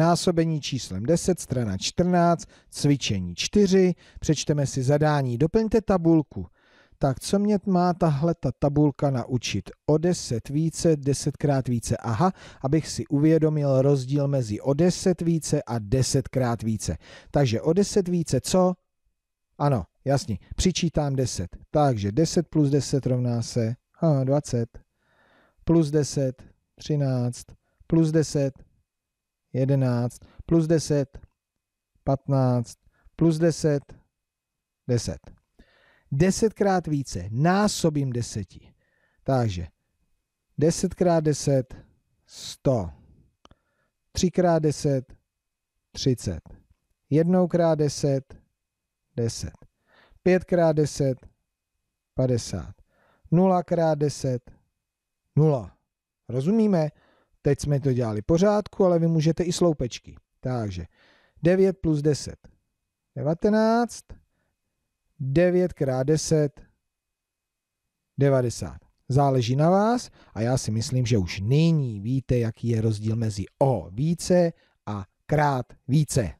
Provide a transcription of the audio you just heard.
násobení číslem 10, strana 14, cvičení 4, přečteme si zadání, doplňte tabulku. Tak co mě má tahle ta tabulka naučit? O 10 více, 10 krát více. Aha, abych si uvědomil rozdíl mezi o 10 více a 10 krát více. Takže o 10 více co? Ano, jasně, přičítám 10. Takže 10 plus 10 rovná se ha, 20. Plus 10, 13. Plus 10, 11, plus 10, 15, plus 10, 10. Desetkrát více, násobím deseti. Takže 10 krát 10, 100. 3 krát 10, 30. 1 krát 10, 10. 5 krát 10, 50. 0 krát 10, 0. Rozumíme? Teď jsme to dělali pořádku, ale vy můžete i sloupečky. Takže 9 plus 10, 19. 9 krát 10, 90. Záleží na vás a já si myslím, že už nyní víte, jaký je rozdíl mezi o více a krát více.